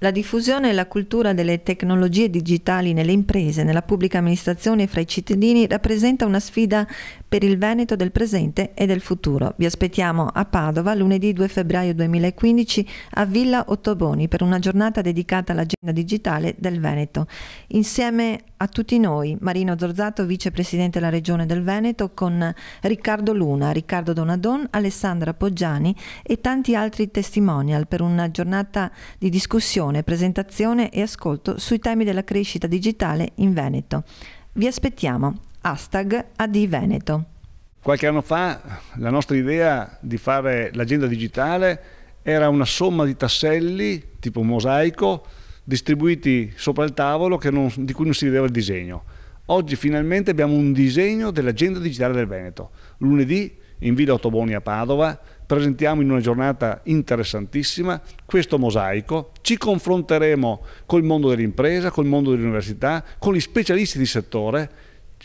La diffusione e la cultura delle tecnologie digitali nelle imprese, nella pubblica amministrazione e fra i cittadini rappresenta una sfida per il Veneto del presente e del futuro. Vi aspettiamo a Padova lunedì 2 febbraio 2015 a Villa Ottoboni per una giornata dedicata all'agenda digitale del Veneto. Insieme a tutti noi, Marino Zorzato, vicepresidente della Regione del Veneto, con Riccardo Luna, Riccardo Donadon, Alessandra Poggiani e tanti altri testimonial per una giornata di discussione, presentazione e ascolto sui temi della crescita digitale in Veneto. Vi aspettiamo hashtag ADVeneto. Qualche anno fa la nostra idea di fare l'agenda digitale era una somma di tasselli tipo mosaico distribuiti sopra il tavolo non, di cui non si vedeva il disegno. Oggi finalmente abbiamo un disegno dell'agenda digitale del Veneto. Lunedì in Villa Ottoboni a Padova presentiamo in una giornata interessantissima questo mosaico, ci confronteremo col mondo dell'impresa, col mondo dell'università, con gli specialisti di settore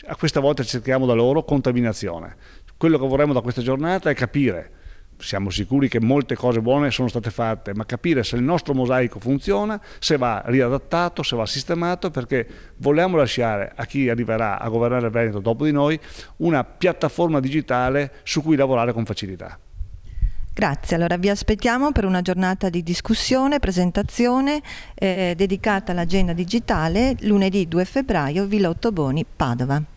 a questa volta cerchiamo da loro contaminazione. Quello che vorremmo da questa giornata è capire, siamo sicuri che molte cose buone sono state fatte, ma capire se il nostro mosaico funziona, se va riadattato, se va sistemato, perché vogliamo lasciare a chi arriverà a governare il Veneto dopo di noi una piattaforma digitale su cui lavorare con facilità. Grazie, allora vi aspettiamo per una giornata di discussione, presentazione eh, dedicata all'agenda digitale lunedì 2 febbraio, Villa Ottoboni, Padova.